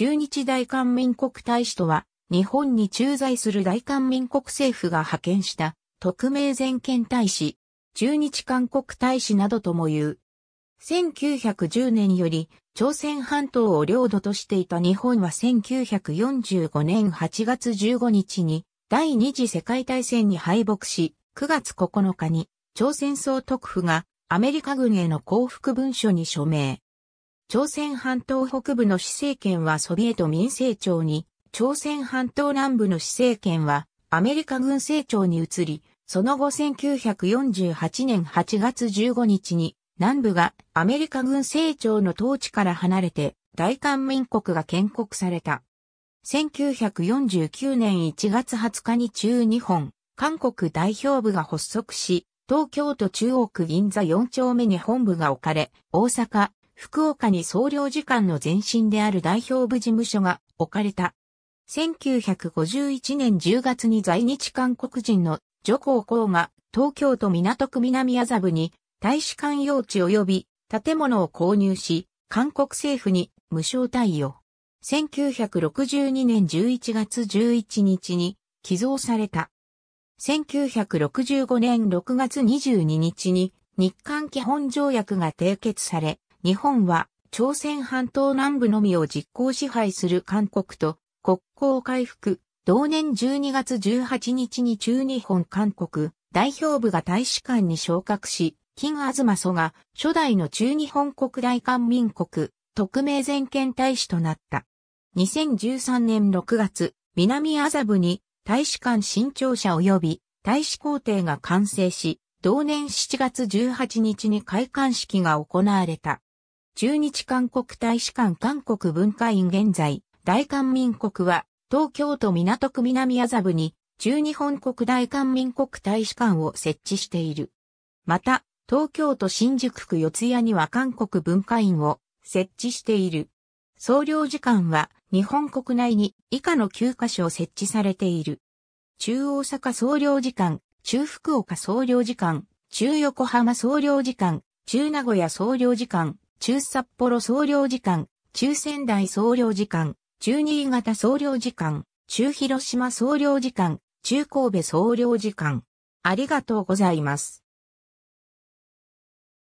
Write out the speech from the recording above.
駐日大韓民国大使とは、日本に駐在する大韓民国政府が派遣した、特命全権大使、駐日韓国大使などとも言う。1910年より朝鮮半島を領土としていた日本は1945年8月15日に第二次世界大戦に敗北し、9月9日に朝鮮総督府がアメリカ軍への降伏文書に署名。朝鮮半島北部の市政権はソビエト民政庁に、朝鮮半島南部の市政権はアメリカ軍政庁に移り、その後1948年8月15日に南部がアメリカ軍政庁の統治から離れて大韓民国が建国された。1949年1月20日に中日本、韓国代表部が発足し、東京都中央区銀座4丁目に本部が置かれ、大阪、福岡に総領事館の前身である代表部事務所が置かれた。1951年10月に在日韓国人の女光光が東京都港区南麻布に大使館用地及び建物を購入し、韓国政府に無償貸与。1962年11月11日に寄贈された。1965年6月22日に日韓基本条約が締結され、日本は朝鮮半島南部のみを実効支配する韓国と国交回復、同年12月18日に中日本韓国代表部が大使館に昇格し、金マソが初代の中日本国大韓民国特命全権大使となった。2013年6月、南麻布に大使館新庁舎及び大使公邸が完成し、同年7月18日に開館式が行われた。中日韓国大使館韓国文化院現在、大韓民国は、東京都港区南麻布に、中日本国大韓民国大使館を設置している。また、東京都新宿区四谷には韓国文化院を設置している。総領事館は日本国内に以下の9カ所設置されている。中大阪総領事館、中福岡総領事館、中横浜総領事館、中名古屋総領事館、中札幌総領事館、中仙台総領事館、中新潟総領事館、中広島総領事館、中神戸総領事館。ありがとうございます。